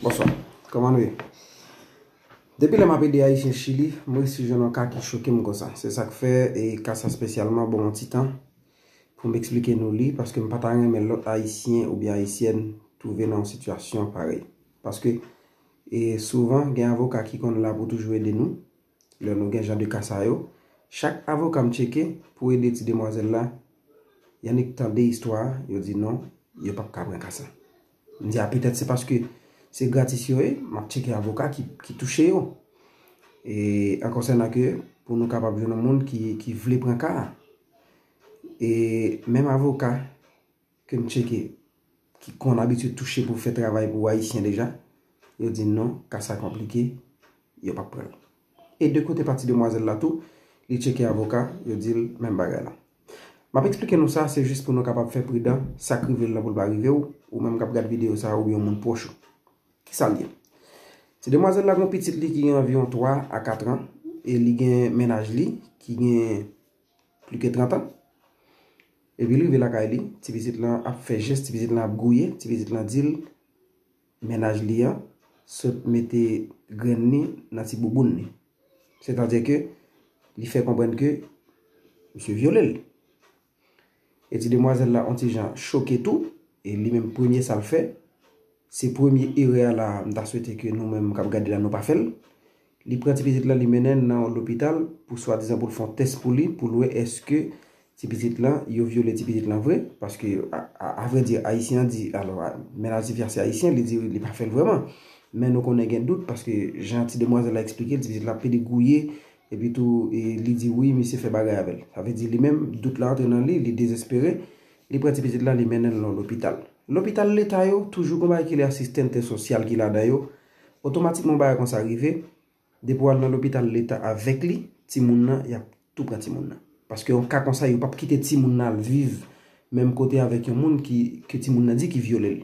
Bonsoy, koman we? Depi le mapi de Haitien Chili, mwen si jenon kaki choke mwen kosa. Se sak fe, e kasa spesyalman bon titan pou mwen eksplike nou li paske mwen patan gen men lot Haitien ou bien Haitien touven nan sitwasyon pare. Paske, e souvan, gen avok kaki kon la pou toujwe den nou. Le nou gen jan de kasa yo. Chak avok am cheke, pou e de ti demwazel la, yon ek tan de histwa, yo di non, yo pap kame kasa. Mwen di apetet se paske yon Se gratis yo e, map cheke avokat ki touche yo. E akonsen ak yo, pou nou kapap vyo nou moun ki vle prekara. E menm avokat kem cheke, ki kon abitou touche pou fe travay pou ayisyen deja, yo di nou, ka sa komplike, yo pak prekara. E dekote pati de mwazel la tou, li cheke avokat, yo di menm bagay la. Map explike nou sa, se jist pou nou kapap fe pridan, sakri vel la pou lba rive ou, ou menm kap gade video sa ou yon moun pochou. Sa liye. Ti de mwazel la goun pitit li ki gen avyon 3 a 4 an. E li gen menaj li. Ki gen pli ke 30 an. E bilou vi lakay li. Ti vizit lan ap fe jes. Ti vizit lan ap gouye. Ti vizit lan dil. Menaj li ya. Sot mette gren ni nati bouboun ni. Se tanje ke. Li fe konbwen ke. Mwen se viole li. E ti de mwazel la. On ti jan choke tou. E li menm pou nye sa l fe. Mwen. Se premye ire ala mta swete ke nou menm kap gade la nou pa fel. Li prent ti pizit la li menen nan l'opital pou swa dizan pou l'fon test pou li pou lwe eske ti pizit la yo viole ti pizit la vre. Paske avre di aisyen di, alwa mena zivyase aisyen li di li pa fel vreman. Men nou konen gen dout paske janti de mwazela eksplike li ti pizit la pedi gouye. E pi tou li di oui mi se fe bagay avel. Ave di li menm dout la aten nan li li dezespere li prent ti pizit la li menen nan l'opital. L'hôpital l'Etat yo, toujou kon baye ki li asistente sosyal ki la dayo, otomatikman baye kon sa rive, depo al nan l'hôpital l'Etat avèk li, ti moun nan, ya tout prati moun nan. Paske yon ka konsay yon pa pkite ti moun nan alviz, mèm kote avèk yon moun ki ti moun nan di ki viole li.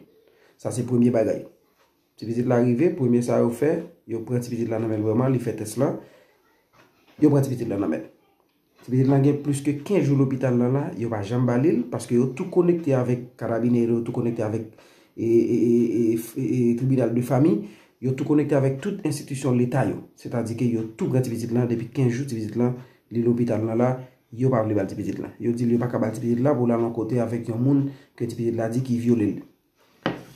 Sa se premye baye gaye. Prati piti l'arive, premye sa yon fè, yon prati piti l'anamèl wèman, li fè tes la, yon prati piti l'anamèl. Ti pizit lan gen plus ke 15 jou l'opital lan la, yo pa jambalil, paske yo tou konekte avèk karabineiro, tou konekte avèk kribidal bi fami, yo tou konekte avèk tout institisyon l'Etat yo. Sè ta di ke yo tou gwa ti pizit lan, depi 15 jou ti pizit lan, l'il l'opital lan la, yo pa vle bal ti pizit lan. Yo di li baka bal ti pizit lan pou la lan kote avèk yon moun ke ti pizit lan di ki violel.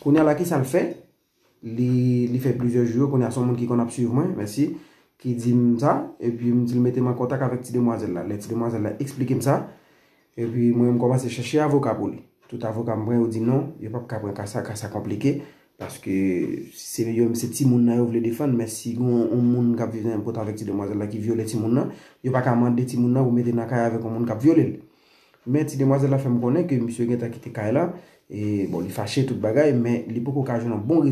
Kouni ala ki san l fè, li fè blizè jyo, kouni asan moun ki kon ap suyvman, vensi, Ki di msa, e pi mdil mette m a kontak avèk ti de mwazèl la. Le ti de mwazèl la explike msa, e pi mwen m komanse chèche avokap ou li. Tout avokap m brè ou di nan, yo pa pou ka brè ka sa, ka sa komplike. Paske se yo mse ti moun nan yo vle defan, mè si yon moun kap vivene m potan avèk ti de mwazèl la ki viole ti moun nan, yo pa ka mande ti moun nan ou mède nan kaya avèk yon moun kap viole li. Mè ti de mwazèl la fè m bonè ke mbisyo gen ta kite kaya la, e bon li fache tout bagay, mè li poko ka joun an bon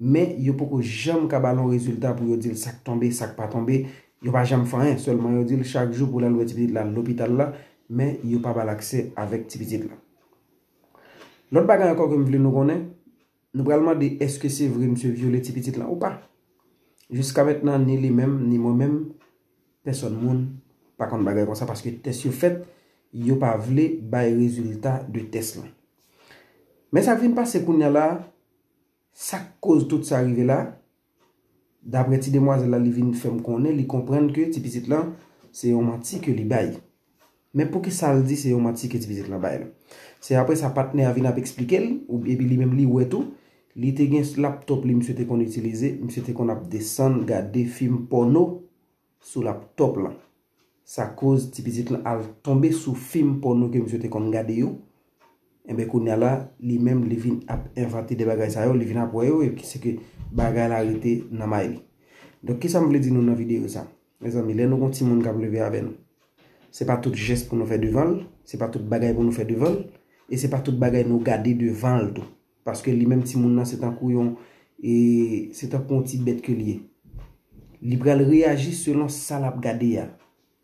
Men yo pou kou jam kaba lan rezultat pou yo dil sak tombe, sak pa tombe. Yo pa jam fayen, solman yo dil chak jou pou la loue tipitit la l'opital la. Men yo pa balakse avèk tipitit la. Lòt bagay akò ke m vle nou konè, nou pralman de eske se vre mse vye le tipitit la ou pa. Jiska mètnan ni li mèm, ni mò mèm, peson moun. Pakon bagay kon sa, paske tes yo fèt, yo pa vle bay rezultat di tes la. Men sa kvin pa se koun ya la... Sak koz tout sa rive la, dapre ti de mwaz la li vin fèm konen, li komprenn ke tipi zit lan se yon mati ke li bay. Men pou ki sa l di se yon mati ke tipi zit lan bay. Se apre sa patne avina pe eksplike l, ou bebi li menm li wè tou, li te gen lap top li mswe te kon utilize, mswe te kon ap desen gade film porno sou lap top lan. Sak koz tipi zit lan al tombe sou film porno ke mswe te kon gade yon. Mbe eh konya la, li menm li vin ap infanti de bagay sa yo, li vin ap woy yo, e ki se ke bagay nan rete nan may li. Donk, ki sa m vle di nou nan videyo sa? Mbe zanmi, le nou kon ti moun kap leve ave nou. Se pa tout jes pou nou fe devol, se pa tout bagay pou nou fe devol, e se pa tout bagay nou gade devol tou. Paske li menm ti moun nan se tan kouyon, e se tan kon ti bet ke liye. Li brel reagi selon sal ap gade ya.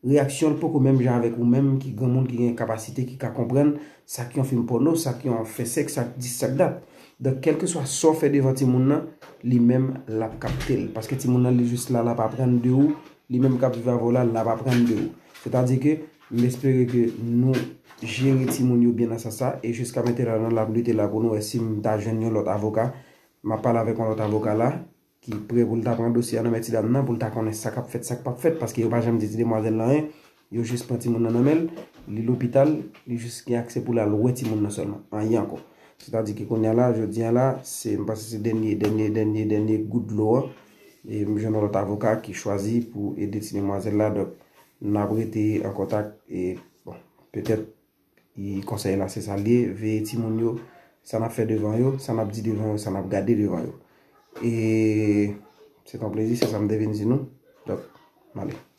reaksyon pouk ou menm jan avek ou menm ki gen moun ki gen kapasite ki ka kompren sa ki yon film porno, sa ki yon fesek, sa ki disak dat don kelke swa so fede van ti moun nan, li menm la pa kap tel paske ti moun nan li jist la la pa pren de ou, li menm kap viva volan la pa pren de ou se tadeke, mespere ke nou jere ti moun yon bien asasa e jiska mwen tera nan la blite la porno e sim ta jen yon lot avoka ma pal avek yon lot avoka la ki pre pou lta pran dosye anome ti dan nan pou lta konen sakap fet sakap fet paske yo pa jam deti demwazen lan en, yo jist pran ti moun anome l, li l opital, li jist gen akse pou la l wè ti moun nan seman, an yanko. Sida di ki konen la, je diyen la, se mpase se denye, denye, denye, denye gout lou an, e mjeno lot avoka ki chwazi pou ede ti demwazen la de nan brete an kontak e bon, petet yi konseye lan se san liye, veye ti moun yo, sa nan fe devan yo, sa nan ap di devan yo, sa nan ap gade devan yo. E se tan plezi se san devin zinou Dok, male